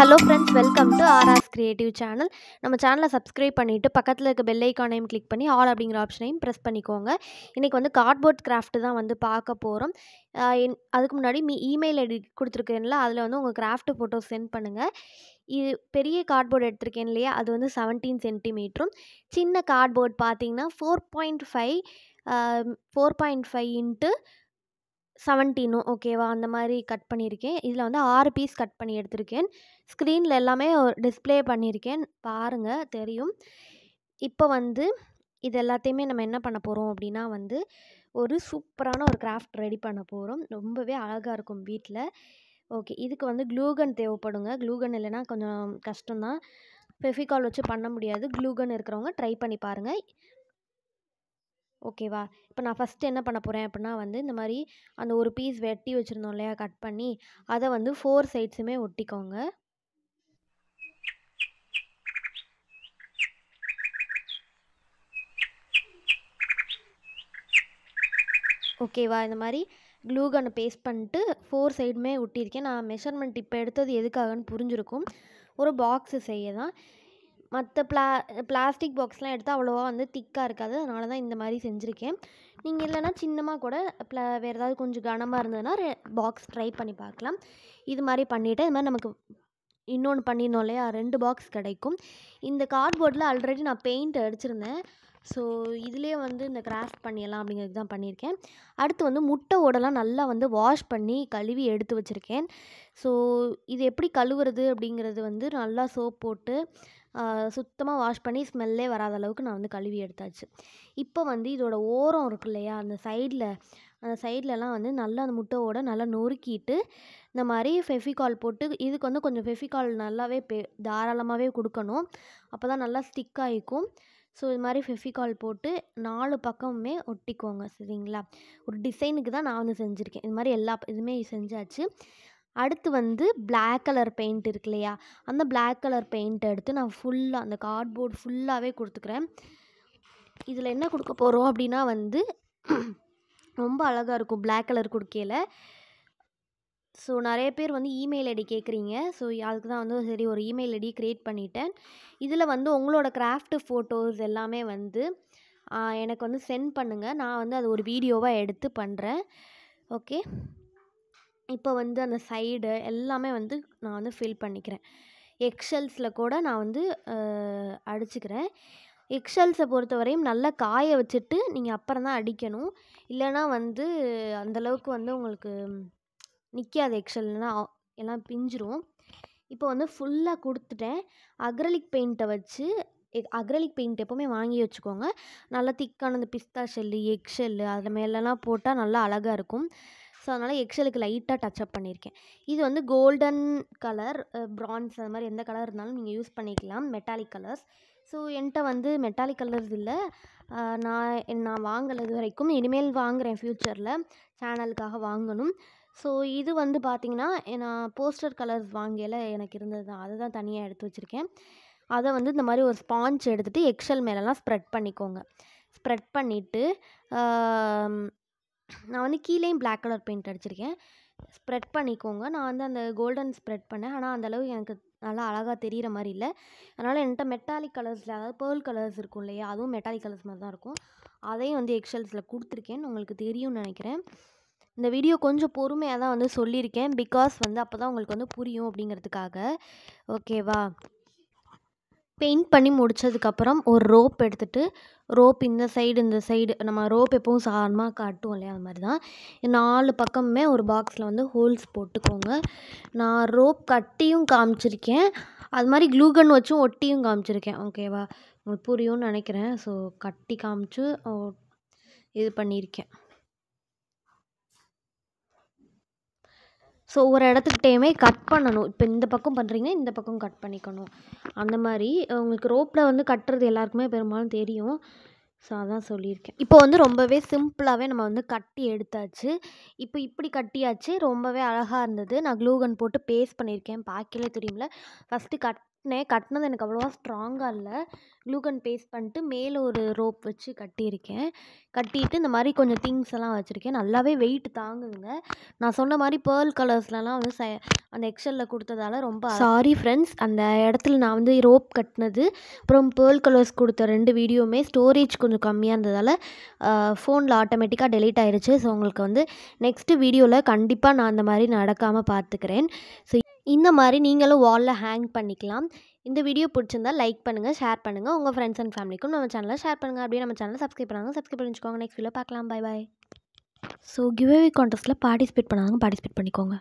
hello friends welcome to RR's creative channel நம்ம சேனலை subscribe பண்ணிவிட்டு பக்கத்தில் இருக்க பெல் ஐக்கானையும் கிளிக் பண்ணி ஆல் அப்படிங்கிற ஆப்ஷனையும் ப்ரெஸ் பண்ணிக்கோங்க இன்றைக்கி வந்து கார்ட்போர்ட் கிராஃப்ட்டு தான் வந்து பார்க்க போகிறோம் அதுக்கு முன்னாடி மீ இமெயில் ஐடி கொடுத்துருக்கேன்ல அதில் வந்து உங்கள் கிராஃப்ட் ஃபோட்டோ சென்ட் பண்ணுங்கள் இது பெரிய கார்ட்போர்டு எடுத்திருக்கேன் இல்லையா அது வந்து செவன்டீன் சென்டிமீட்டரும் சின்ன கார்ட்போர்ட் பார்த்தீங்கன்னா four point five four point five into செவன்டீனும் ஓகேவா அந்த மாதிரி கட் பண்ணியிருக்கேன் இதில் வந்து ஆறு பீஸ் கட் பண்ணி எடுத்திருக்கேன் ஸ்க்ரீனில் எல்லாமே டிஸ்பிளே பண்ணியிருக்கேன் பாருங்கள் தெரியும் இப்போ வந்து இது எல்லாத்தையுமே நம்ம என்ன பண்ண போகிறோம் அப்படின்னா வந்து ஒரு சூப்பரான ஒரு கிராஃப்ட் ரெடி பண்ண போகிறோம் ரொம்பவே அழகாக இருக்கும் வீட்டில் ஓகே இதுக்கு வந்து க்ளூகன் தேவைப்படுங்க க்ளூகன் இல்லைனா கொஞ்சம் கஷ்டம்தான் ஃபெஃபிகால் வச்சு பண்ண முடியாது க்ளூகன் இருக்கிறவங்க ட்ரை பண்ணி பாருங்கள் ஓகேவா இப்போ நான் ஃபஸ்ட்டு என்ன பண்ண போகிறேன் அப்படின்னா வந்து இந்த மாதிரி அந்த ஒரு பீஸ் வெட்டி வச்சுருந்தோம் இல்லையா கட் பண்ணி அதை வந்து ஃபோர் சைட்ஸுமே ஒட்டிக்கோங்க ஓகேவா இந்த மாதிரி க்ளூ கன்னை பேஸ்ட் பண்ணிட்டு ஃபோர் சைடுமே ஒட்டியிருக்கேன் நான் மெஷர்மெண்ட் இப்போ எடுத்தது எதுக்காகன்னு புரிஞ்சிருக்கும் ஒரு பாக்ஸு செய்ய தான் மற்ற பிளா பிளாஸ்டிக் பாக்ஸ்லாம் எடுத்தால் அவ்வளோவா வந்து திக்காக இருக்காது அதனால தான் இந்த மாதிரி செஞ்சுருக்கேன் நீங்கள் இல்லைனா சின்னமாக கூட ப்ள வேறு ஏதாவது கொஞ்சம் கனமாக இருந்ததுன்னா பாக்ஸ் ட்ரை பண்ணி பார்க்கலாம் இது மாதிரி பண்ணிவிட்டு இது மாதிரி நமக்கு இன்னொன்று பண்ணியிருந்தோம் இல்லையா ரெண்டு பாக்ஸ் கிடைக்கும் இந்த கார்ட்போர்டில் ஆல்ரெடி நான் பெயிண்ட் அடிச்சிருந்தேன் ஸோ இதிலே வந்து இந்த கிராஃப்ட் பண்ணிடலாம் அப்படிங்கிறது தான் பண்ணியிருக்கேன் அடுத்து வந்து முட்டை ஓடெல்லாம் நல்லா வந்து வாஷ் பண்ணி கழுவி எடுத்து வச்சுருக்கேன் ஸோ இது எப்படி கழுவுறது அப்படிங்கிறது வந்து நல்லா சோப் போட்டு சுத்தமாக வாஷ் பண்ணி ஸ்மெல்லே வராத அளவுக்கு நான் வந்து கழுவி எடுத்தாச்சு இப்போ வந்து இதோட ஓரம் இருக்கு இல்லையா அந்த சைடில் அந்த சைட்லலாம் வந்து நல்லா அந்த முட்டையோட நல்லா நொறுக்கிட்டு இந்த மாதிரி ஃபெஃபிகால் போட்டு இதுக்கு வந்து கொஞ்சம் ஃபெஃபிகால் நல்லாவே பெ தாராளமாகவே கொடுக்கணும் அப்போ தான் நல்லா ஸ்டிக் ஆகிக்கும் ஸோ இது மாதிரி ஃபெஃபிகால் போட்டு நாலு பக்கமுமே ஒட்டிக்கோங்க சரிங்களா ஒரு டிசைனுக்கு தான் நான் வந்து செஞ்சுருக்கேன் இது மாதிரி எல்லா இதுவுமே செஞ்சாச்சு அடுத்து வந்து பிளாக் கலர் பெயிண்ட் இருக்கு இல்லையா அந்த பிளாக் கலர் பெயிண்ட் எடுத்து நான் ஃபுல்லாக அந்த கார்ட்போர்ட் ஃபுல்லாகவே கொடுத்துக்கிறேன் இதில் என்ன கொடுக்க போகிறோம் அப்படின்னா வந்து ரொம்ப அழகாக இருக்கும் பிளாக் கலர் கொடுக்கையில் ஸோ நிறைய பேர் வந்து இமெயில் ஐடி கேட்குறீங்க ஸோ அதுக்கு தான் வந்து சரி ஒரு இமெயில் ஐடி க்ரியேட் பண்ணிட்டேன் இதில் வந்து உங்களோட கிராஃப்ட் ஃபோட்டோஸ் எல்லாமே வந்து எனக்கு வந்து சென்ட் பண்ணுங்கள் நான் வந்து அது ஒரு வீடியோவாக எடுத்து பண்ணுறேன் ஓகே இப்போ வந்து அந்த சைடு எல்லாமே வந்து நான் வந்து ஃபில் பண்ணிக்கிறேன் எக்ஸல்ஸில் கூட நான் வந்து அடிச்சுக்கிறேன் எக்ஷல்ஸை பொறுத்தவரையும் நல்லா காய வச்சுட்டு நீங்கள் அப்புறம் தான் அடிக்கணும் இல்லைனா வந்து அந்தளவுக்கு வந்து உங்களுக்கு நிற்காது எக்ஸல் எல்லாம் பிஞ்சிரும் இப்போ வந்து ஃபுல்லாக கொடுத்துட்டேன் அக்ரலிக் பெயிண்ட்டை வச்சு அக்ரலிக் பெயிண்ட் எப்போவுமே வாங்கி வச்சுக்கோங்க நல்லா திக்கான இந்த பிஸ்தா ஷெல்லு எக்ஷெல்லு ஷெல்லு அதில் மேலெலாம் போட்டால் நல்லா அழகாக இருக்கும் ஸோ அதனால் எக்ஸலுக்கு லைட்டாக டச் அப் பண்ணியிருக்கேன் இது வந்து கோல்டன் கலர் ப்ரான்ஸ் அது மாதிரி எந்த கலர் இருந்தாலும் நீங்கள் யூஸ் பண்ணிக்கலாம் மெட்டாலிக் கலர்ஸ் ஸோ என்கிட்ட வந்து மெட்டாலிக் கலர்ஸ் இல்லை நான் நான் வாங்கலை இது வரைக்கும் இனிமேல் வாங்குகிறேன் ஃப்யூச்சரில் சேனலுக்காக வாங்கணும் ஸோ இது வந்து பார்த்திங்கன்னா நான் போஸ்டர் கலர்ஸ் வாங்கியில் எனக்கு இருந்தது தான் அதை தான் தனியாக எடுத்து வச்சுருக்கேன் அதை வந்து இந்த மாதிரி ஒரு ஸ்பான்ச் எடுத்துகிட்டு எக்ஸல் மேலெலாம் ஸ்ப்ரெட் பண்ணிக்கோங்க ஸ்ப்ரெட் பண்ணிவிட்டு நான் வந்து கீழேயும் பிளாக் கலர் பெயிண்ட் அடிச்சிருக்கேன் ஸ்ப்ரெட் பண்ணிக்கோங்க நான் வந்து அந்த கோல்டன் ஸ்ப்ரெட் பண்ணேன் ஆனால் அந்தளவு எனக்கு நல்லா அழகாக தெரிகிற மாதிரி இல்லை அதனால் என்கிட்ட மெட்டாலிக் கலர்ஸில் அதாவது பேர்ல் கலர்ஸ் இருக்கும் இல்லையா அதுவும் மெட்டாலிக் கலர்ஸ் மாதிரி தான் இருக்கும் அதையும் வந்து எக்ஷல்ஸில் கொடுத்துருக்கேன் உங்களுக்கு தெரியும்னு நினைக்கிறேன் இந்த வீடியோ கொஞ்சம் பொறுமையாக தான் வந்து சொல்லியிருக்கேன் பிகாஸ் வந்து அப்போ தான் உங்களுக்கு வந்து புரியும் அப்படிங்கிறதுக்காக ஓகேவா பெயிண்ட் பண்ணி முடித்ததுக்கப்புறம் ஒரு ரோப் எடுத்துகிட்டு ரோப் இந்த சைடு இந்த சைடு நம்ம ரோப் எப்பவும் சாதாரணமாக காட்டுவோம் இல்லையா அது மாதிரி தான் நாலு பக்கமுமே ஒரு பாக்ஸில் வந்து ஹோல்ஸ் போட்டுக்கோங்க நான் ரோப் கட்டியும் காமிச்சிருக்கேன் அது மாதிரி க்ளூகன் வச்சும் ஒட்டியும் காமிச்சிருக்கேன் ஓகேவா உங்களுக்கு புரியும்னு நினைக்கிறேன் ஸோ கட்டி காமிச்சு இது பண்ணியிருக்கேன் ஸோ ஒரு இடத்துக்கிட்டேயுமே கட் பண்ணணும் இப்போ இந்த பக்கம் பண்ணுறீங்கன்னா இந்த பக்கம் கட் பண்ணிக்கணும் அந்த மாதிரி உங்களுக்கு ரோப்பில் வந்து கட்டுறது எல்லாருக்குமே பெரும்பாலும் தெரியும் ஸோ அதான் சொல்லியிருக்கேன் இப்போ வந்து ரொம்பவே சிம்பிளாகவே நம்ம வந்து கட்டி எடுத்தாச்சு இப்போ இப்படி கட்டியாச்சு ரொம்பவே அழகாக இருந்தது நான் க்ளூகன் போட்டு பேஸ்ட் பண்ணியிருக்கேன் பார்க்கல தெரியுமில ஃபஸ்ட்டு கட் கட்டினேன் கட்டினது எனக்கு அவ்வளோவா ஸ்ட்ராங்காக இல்லை க்ளூகன் பேஸ்ட் பண்ணிட்டு மேலே ஒரு ரோப் வச்சு கட்டியிருக்கேன் கட்டிட்டு இந்த மாதிரி கொஞ்சம் திங்ஸ் எல்லாம் வச்சுருக்கேன் நல்லாவே வெயிட் தாங்குதுங்க நான் சொன்ன மாதிரி பேர்ல் கலர்ஸ்லலாம் வந்து ச அந்த எக்ஸலில் கொடுத்ததால ரொம்ப சாரி ஃப்ரெண்ட்ஸ் அந்த இடத்துல நான் வந்து ரோப் கட்டினது அப்புறம் பேர்ல் கலர்ஸ் கொடுத்த ரெண்டு வீடியோவுமே ஸ்டோரேஜ் கொஞ்சம் கம்மியாக இருந்ததால் ஃபோனில் ஆட்டோமேட்டிக்காக டெலீட் ஆயிடுச்சு ஸோ உங்களுக்கு வந்து நெக்ஸ்ட்டு வீடியோவில் கண்டிப்பாக நான் அந்த மாதிரி நடக்காமல் பார்த்துக்கிறேன் ஸோ இந்த மாதிரி நீங்களும் வாலில் ஹேங் பண்ணிக்கலாம் இந்த வீடியோ பிடிச்சிருந்தா லைக் பண்ணுங்கள் ஷேர் பண்ணுங்கள் உங்கள் ஃப்ரெண்ட்ஸ் அண்ட் ஃபேமிலிக்கும் நம்ம சேனலில் ஷேர் பண்ணுங்கள் அப்படியே நம்ம சேனலில் சப்ஸ்கிரைப் பண்ணாங்க சப்ஸ்கிரைப் பண்ணி வச்சுக்கோங்க நெக்ஸ்ட் வீடியோ பார்க்கலாம் பாய் பாய் ஸோ கிவ்அவே கான்டெஸ்ட்டில் பார்ட்டிசிபேட் பண்ணாங்க பார்ட்டிசிபேட் பண்ணிக்கோங்க